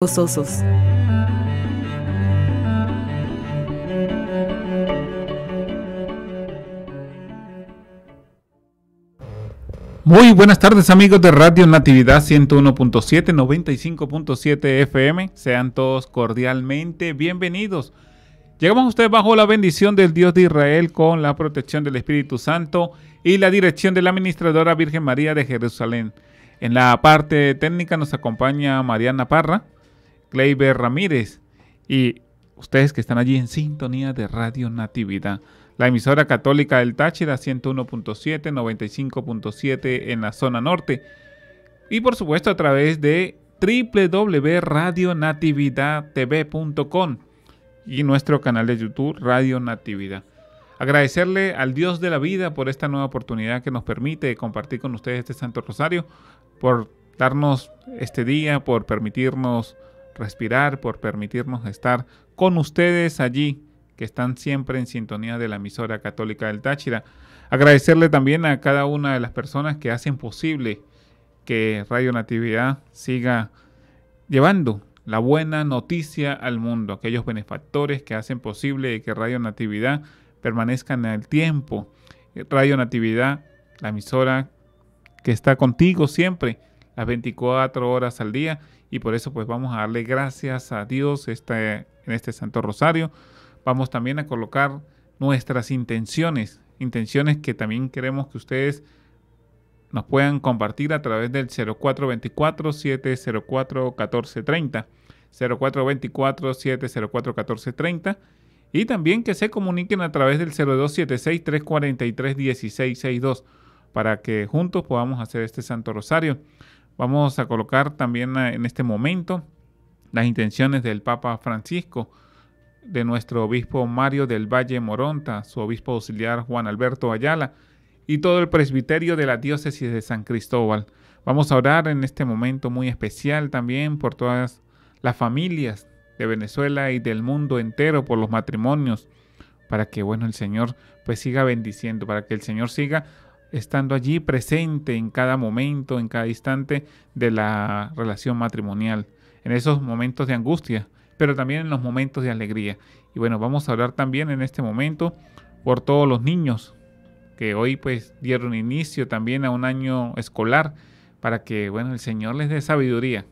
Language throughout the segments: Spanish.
gozosos. Muy buenas tardes amigos de Radio Natividad 101.7, 95.7 FM. Sean todos cordialmente bienvenidos. Llegamos a ustedes bajo la bendición del Dios de Israel con la protección del Espíritu Santo y la dirección de la Administradora Virgen María de Jerusalén. En la parte técnica nos acompaña Mariana Parra. Gleyber Ramírez y ustedes que están allí en sintonía de Radio Natividad. La emisora católica del Táchira 101.7, 95.7 en la zona norte. Y por supuesto a través de www.radionatividadtv.com y nuestro canal de YouTube Radio Natividad. Agradecerle al Dios de la vida por esta nueva oportunidad que nos permite compartir con ustedes este Santo Rosario, por darnos este día, por permitirnos respirar, por permitirnos estar con ustedes allí, que están siempre en sintonía de la emisora católica del Táchira. Agradecerle también a cada una de las personas que hacen posible que Radio Natividad siga llevando la buena noticia al mundo, aquellos benefactores que hacen posible que Radio Natividad permanezca en el tiempo. Radio Natividad, la emisora que está contigo siempre, las 24 horas al día y por eso pues vamos a darle gracias a Dios este, en este Santo Rosario. Vamos también a colocar nuestras intenciones, intenciones que también queremos que ustedes nos puedan compartir a través del 0424-704-1430, 0424-704-1430 y también que se comuniquen a través del 0276-343-1662 para que juntos podamos hacer este Santo Rosario. Vamos a colocar también eh, en este momento las intenciones del Papa Francisco, de nuestro obispo Mario del Valle Moronta, su obispo auxiliar Juan Alberto Ayala y todo el presbiterio de la diócesis de San Cristóbal. Vamos a orar en este momento muy especial también por todas las familias de Venezuela y del mundo entero, por los matrimonios, para que bueno el Señor pues siga bendiciendo, para que el Señor siga estando allí presente en cada momento, en cada instante de la relación matrimonial, en esos momentos de angustia, pero también en los momentos de alegría. Y bueno, vamos a hablar también en este momento por todos los niños que hoy pues dieron inicio también a un año escolar para que bueno, el Señor les dé sabiduría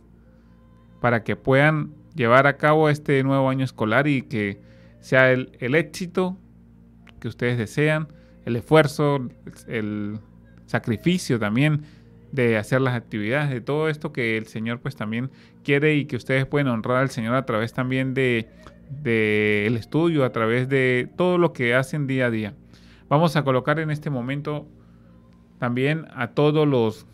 para que puedan llevar a cabo este nuevo año escolar y que sea el, éxito que ustedes desean el esfuerzo, el sacrificio también de hacer las actividades, de todo esto que el Señor pues también quiere y que ustedes pueden honrar al Señor a través también de, el estudio, a través de todo lo que hacen día a día. Vamos a colocar en este momento también a todos los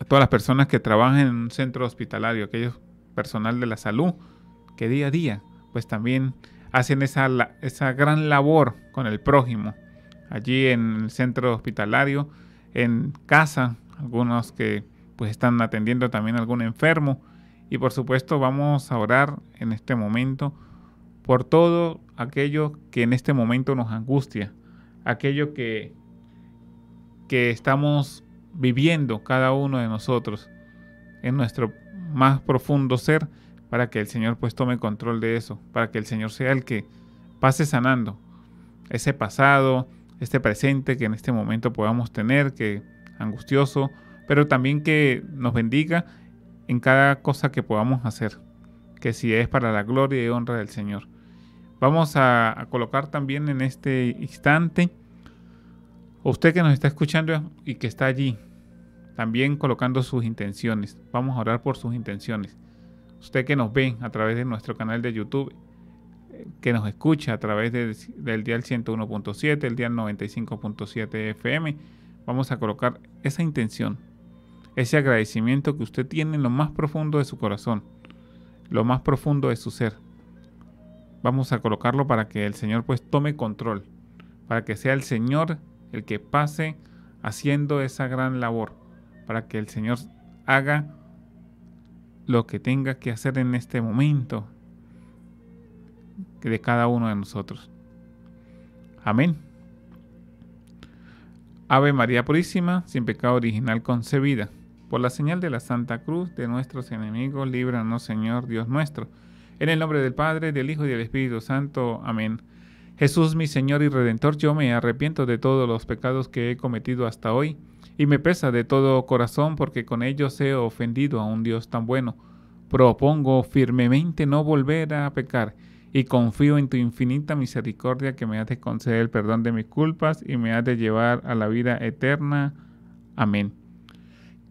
a todas las personas que trabajan en un centro hospitalario, aquellos personal de la salud que día a día pues también hacen esa, esa gran labor con el prójimo, allí en el centro hospitalario, en casa, algunos que pues están atendiendo también a algún enfermo. Y por supuesto vamos a orar en este momento por todo aquello que en este momento nos angustia, aquello que, que estamos viviendo cada uno de nosotros en nuestro más profundo ser, para que el Señor pues tome control de eso, para que el Señor sea el que pase sanando ese pasado, este presente que en este momento podamos tener, que angustioso, pero también que nos bendiga en cada cosa que podamos hacer, que si es para la gloria y honra del Señor. Vamos a, colocar también en este instante, usted que nos está escuchando y que está allí, también colocando sus intenciones. Vamos a orar por sus intenciones. Usted que nos ve a través de nuestro canal de YouTube que nos escucha a través del dial 101.7, el dial 95.7 FM, vamos a colocar esa intención, ese agradecimiento que usted tiene en lo más profundo de su corazón, lo más profundo de su ser. Vamos a colocarlo para que el Señor pues tome control, para que sea el Señor el que pase haciendo esa gran labor, para que el Señor haga lo que tenga que hacer en este momento, de cada uno de nosotros. Amén. Ave María Purísima, sin pecado original concebida. Por la señal de la Santa Cruz de nuestros enemigos, líbranos Señor Dios nuestro. En el nombre del Padre, del Hijo y del Espíritu Santo. Amén. Jesús, mi Señor y Redentor, yo me arrepiento de todos los pecados que he cometido hasta hoy, y me pesa de todo corazón porque con ellos he ofendido a un Dios tan bueno. Propongo firmemente no volver a pecar y confío en tu infinita misericordia que me has de conceder el perdón de mis culpas y me has de llevar a la vida eterna. Amén.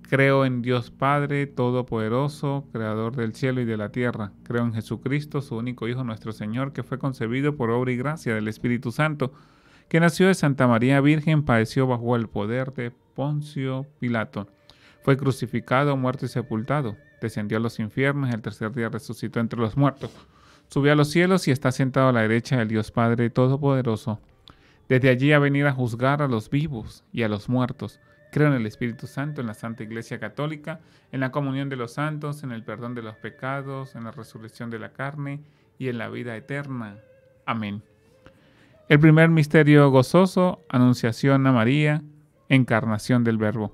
Creo en Dios Padre Todopoderoso, Creador del cielo y de la tierra. Creo en Jesucristo, su único Hijo nuestro Señor, que fue concebido por obra y gracia del Espíritu Santo, que nació de Santa María Virgen, padeció bajo el poder de Poncio Pilato. Fue crucificado, muerto y sepultado. Descendió a los infiernos, el tercer día resucitó entre los muertos Subió a los cielos y está sentado a la derecha del Dios Padre Todopoderoso. Desde allí ha venido a juzgar a los vivos y a los muertos. Creo en el Espíritu Santo, en la Santa Iglesia Católica, en la comunión de los santos, en el perdón de los pecados, en la resurrección de la carne y en la vida eterna. Amén. El primer misterio gozoso, Anunciación a María, encarnación del Verbo.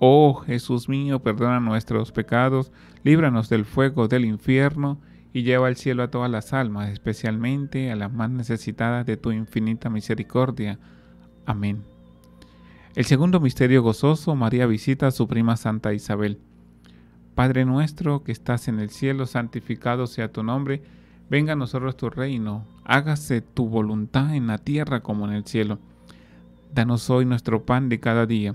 Oh Jesús mío, perdona nuestros pecados, líbranos del fuego del infierno y lleva al cielo a todas las almas, especialmente a las más necesitadas de tu infinita misericordia. Amén. El segundo misterio gozoso, María visita a su prima Santa Isabel. Padre nuestro que estás en el cielo, santificado sea tu nombre, venga a nosotros tu reino, hágase tu voluntad en la tierra como en el cielo. Danos hoy nuestro pan de cada día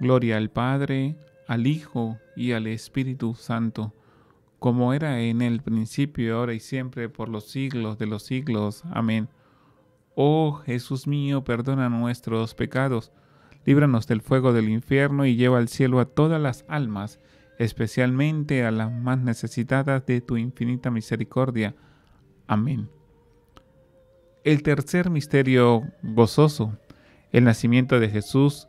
Gloria al Padre, al Hijo y al Espíritu Santo, como era en el principio, ahora y siempre, por los siglos de los siglos. Amén. Oh Jesús mío, perdona nuestros pecados, líbranos del fuego del infierno y lleva al cielo a todas las almas, especialmente a las más necesitadas de tu infinita misericordia. Amén. El tercer misterio gozoso, el nacimiento de Jesús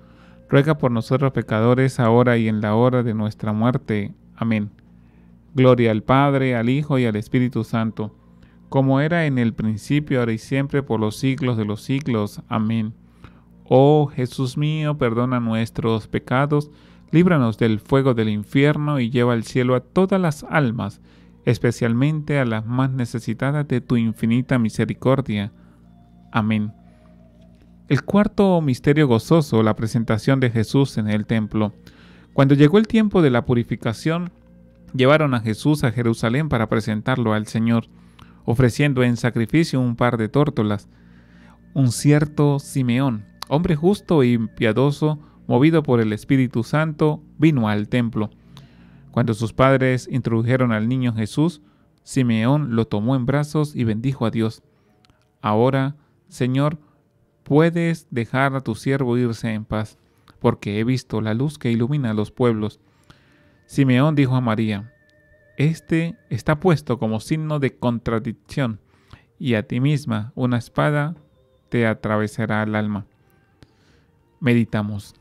ruega por nosotros pecadores, ahora y en la hora de nuestra muerte. Amén. Gloria al Padre, al Hijo y al Espíritu Santo, como era en el principio, ahora y siempre, por los siglos de los siglos. Amén. Oh Jesús mío, perdona nuestros pecados, líbranos del fuego del infierno y lleva al cielo a todas las almas, especialmente a las más necesitadas de tu infinita misericordia. Amén. El cuarto misterio gozoso, la presentación de Jesús en el templo. Cuando llegó el tiempo de la purificación, llevaron a Jesús a Jerusalén para presentarlo al Señor, ofreciendo en sacrificio un par de tórtolas. Un cierto Simeón, hombre justo y piadoso, movido por el Espíritu Santo, vino al templo. Cuando sus padres introdujeron al niño Jesús, Simeón lo tomó en brazos y bendijo a Dios. Ahora, Señor, puedes dejar a tu siervo irse en paz, porque he visto la luz que ilumina los pueblos. Simeón dijo a María, Este está puesto como signo de contradicción, y a ti misma una espada te atravesará el alma. Meditamos.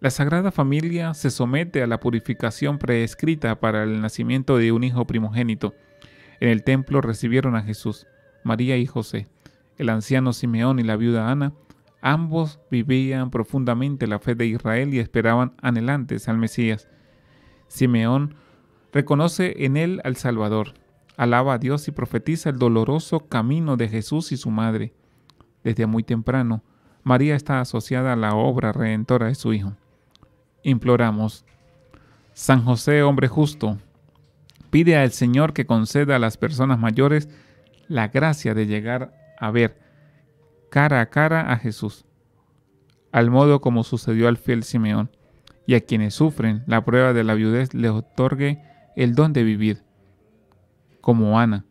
La Sagrada Familia se somete a la purificación prescrita para el nacimiento de un hijo primogénito. En el templo recibieron a Jesús, María y José el anciano Simeón y la viuda Ana, ambos vivían profundamente la fe de Israel y esperaban anhelantes al Mesías. Simeón reconoce en él al Salvador, alaba a Dios y profetiza el doloroso camino de Jesús y su madre. Desde muy temprano, María está asociada a la obra redentora de su Hijo. Imploramos, San José, hombre justo, pide al Señor que conceda a las personas mayores la gracia de llegar a ver cara a cara a Jesús, al modo como sucedió al fiel Simeón, y a quienes sufren la prueba de la viudez les otorgue el don de vivir, como Ana,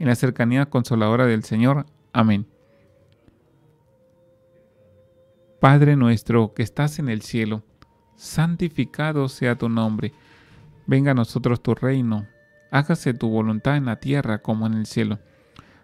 en la cercanía consoladora del Señor. Amén. Padre nuestro que estás en el cielo, santificado sea tu nombre, venga a nosotros tu reino, hágase tu voluntad en la tierra como en el cielo.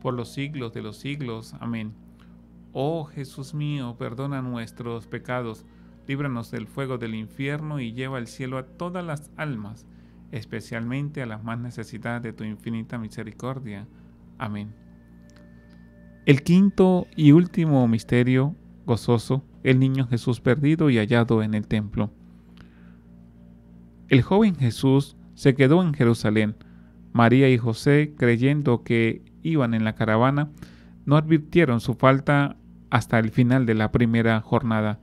por los siglos de los siglos. Amén. Oh Jesús mío, perdona nuestros pecados, líbranos del fuego del infierno y lleva al cielo a todas las almas, especialmente a las más necesitadas de tu infinita misericordia. Amén. El quinto y último misterio gozoso, el niño Jesús perdido y hallado en el templo. El joven Jesús se quedó en Jerusalén. María y José, creyendo que iban en la caravana no advirtieron su falta hasta el final de la primera jornada.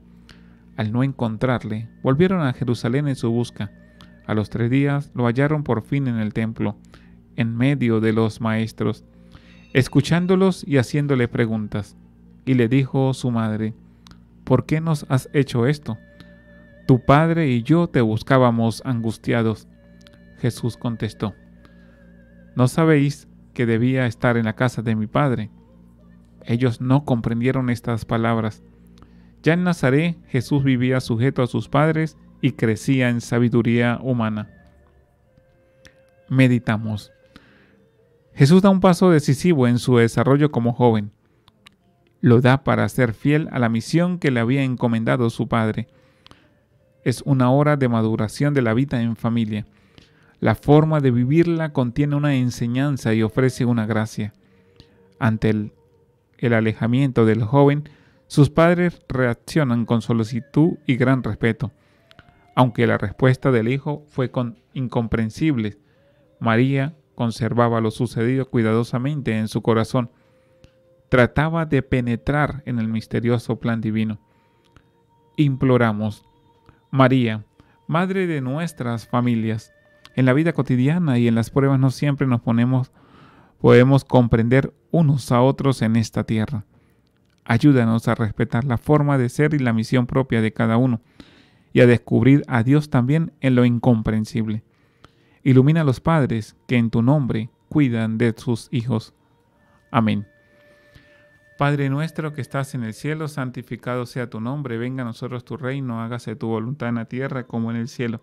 Al no encontrarle, volvieron a Jerusalén en su busca. A los tres días lo hallaron por fin en el templo, en medio de los maestros, escuchándolos y haciéndole preguntas. Y le dijo su madre, ¿por qué nos has hecho esto? Tu padre y yo te buscábamos angustiados. Jesús contestó, ¿no sabéis que debía estar en la casa de mi padre. Ellos no comprendieron estas palabras. Ya en Nazaret Jesús vivía sujeto a sus padres y crecía en sabiduría humana. Meditamos. Jesús da un paso decisivo en su desarrollo como joven. Lo da para ser fiel a la misión que le había encomendado su padre. Es una hora de maduración de la vida en familia. La forma de vivirla contiene una enseñanza y ofrece una gracia. Ante el, alejamiento del joven, sus padres reaccionan con solicitud y gran respeto. Aunque la respuesta del hijo fue incomprensible, María conservaba lo sucedido cuidadosamente en su corazón. Trataba de penetrar en el misterioso plan divino. Imploramos, María, Madre de nuestras familias, en la vida cotidiana y en las pruebas no siempre nos ponemos, podemos comprender unos a otros en esta tierra. Ayúdanos a respetar la forma de ser y la misión propia de cada uno y a descubrir a Dios también en lo incomprensible. Ilumina a los padres que en tu nombre cuidan de sus hijos. Amén. Padre nuestro que estás en el cielo, santificado sea tu nombre, venga a nosotros tu reino, hágase tu voluntad en la tierra como en el cielo.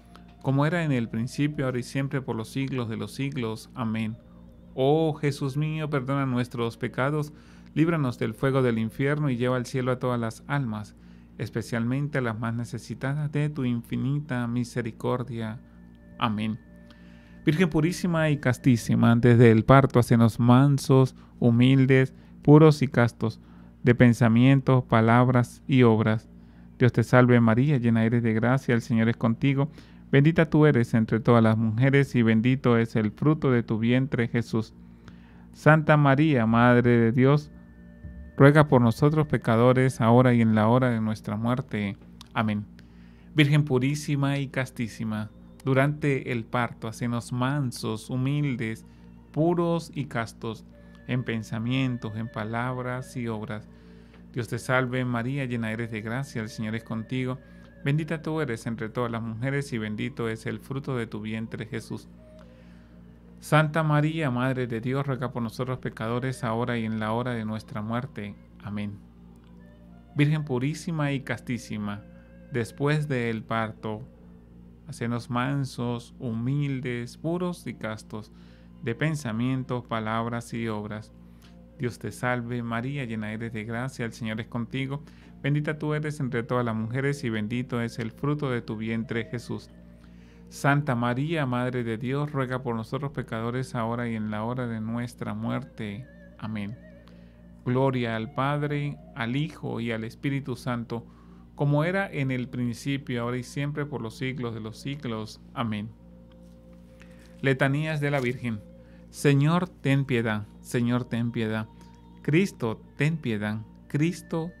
como era en el principio, ahora y siempre, por los siglos de los siglos. Amén. Oh Jesús mío, perdona nuestros pecados, líbranos del fuego del infierno y lleva al cielo a todas las almas, especialmente a las más necesitadas de tu infinita misericordia. Amén. Virgen purísima y castísima, desde el parto, hacenos mansos, humildes, puros y castos, de pensamientos, palabras y obras. Dios te salve María, llena eres de gracia, el Señor es contigo Bendita tú eres entre todas las mujeres y bendito es el fruto de tu vientre Jesús. Santa María, Madre de Dios, ruega por nosotros pecadores, ahora y en la hora de nuestra muerte. Amén. Virgen purísima y castísima, durante el parto, hacenos mansos, humildes, puros y castos, en pensamientos, en palabras y obras. Dios te salve María, llena eres de gracia, el Señor es contigo. Bendita tú eres entre todas las mujeres y bendito es el fruto de tu vientre Jesús. Santa María, Madre de Dios, ruega por nosotros pecadores, ahora y en la hora de nuestra muerte. Amén. Virgen purísima y castísima, después del parto, hacenos mansos, humildes, puros y castos, de pensamientos, palabras y obras. Dios te salve, María, llena eres de gracia, el Señor es contigo Bendita tú eres entre todas las mujeres y bendito es el fruto de tu vientre Jesús. Santa María, Madre de Dios, ruega por nosotros pecadores ahora y en la hora de nuestra muerte. Amén. Gloria al Padre, al Hijo y al Espíritu Santo, como era en el principio, ahora y siempre, por los siglos de los siglos. Amén. Letanías de la Virgen. Señor, ten piedad. Señor, ten piedad. Cristo, ten piedad. Cristo, ten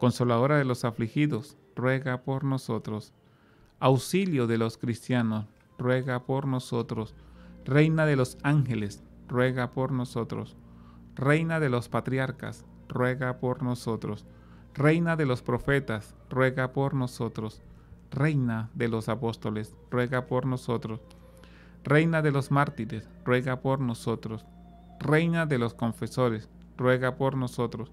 consoladora de los afligidos, ruega por nosotros. Auxilio de los cristianos, ruega por nosotros. Reina de los ángeles, ruega por nosotros. Reina de los patriarcas, ruega por nosotros. Reina de los profetas, ruega por nosotros. Reina de los apóstoles, ruega por nosotros. Reina de los mártires, ruega por nosotros. Reina de los confesores, ruega por nosotros.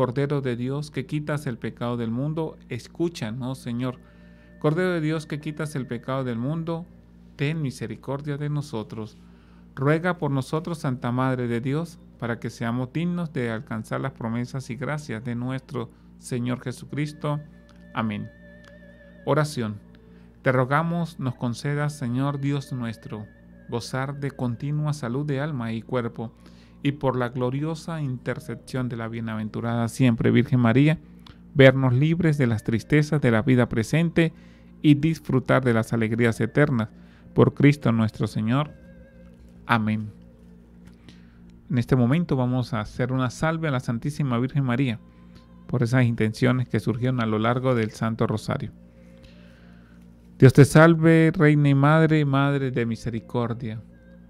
Cordero de Dios que quitas el pecado del mundo, escúchanos, Señor. Cordero de Dios que quitas el pecado del mundo, ten misericordia de nosotros. Ruega por nosotros, Santa Madre de Dios, para que seamos dignos de alcanzar las promesas y gracias de nuestro Señor Jesucristo. Amén. Oración. Te rogamos nos concedas, Señor Dios nuestro, gozar de continua salud de alma y cuerpo y por la gloriosa intercepción de la bienaventurada siempre Virgen María, vernos libres de las tristezas de la vida presente y disfrutar de las alegrías eternas. Por Cristo nuestro Señor. Amén. En este momento vamos a hacer una salve a la Santísima Virgen María por esas intenciones que surgieron a lo largo del Santo Rosario. Dios te salve, Reina y Madre, Madre de Misericordia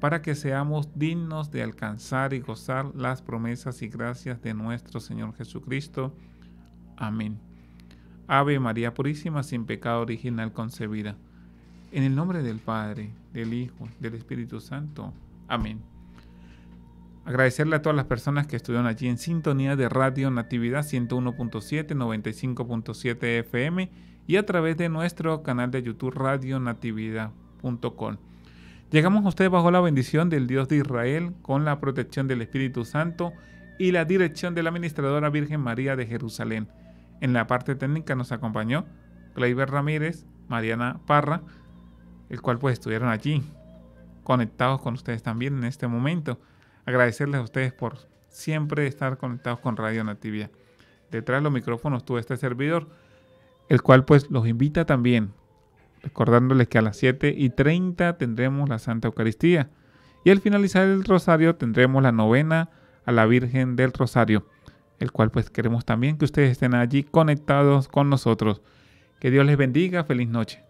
para que seamos dignos de alcanzar y gozar las promesas y gracias de nuestro Señor Jesucristo. Amén. Ave María Purísima, sin pecado original concebida. En el nombre del Padre, del Hijo, del Espíritu Santo. Amén. Agradecerle a todas las personas que estuvieron allí en sintonía de Radio Natividad 101.7, 95.7 FM y a través de nuestro canal de YouTube radionatividad.com. Llegamos a ustedes bajo la bendición del Dios de Israel, con la protección del Espíritu Santo y la dirección de la Administradora Virgen María de Jerusalén. En la parte técnica nos acompañó Gleyber Ramírez, Mariana Parra, el cual pues estuvieron allí conectados con ustedes también en este momento. Agradecerles a ustedes por siempre estar conectados con Radio Natividad. Detrás de los micrófonos tuvo este servidor, el cual pues los invita también recordándoles que a las 7 y 30 tendremos la Santa Eucaristía y al finalizar el rosario tendremos la novena a la Virgen del Rosario, el cual pues queremos también que ustedes estén allí conectados con nosotros. Que Dios les bendiga, feliz noche.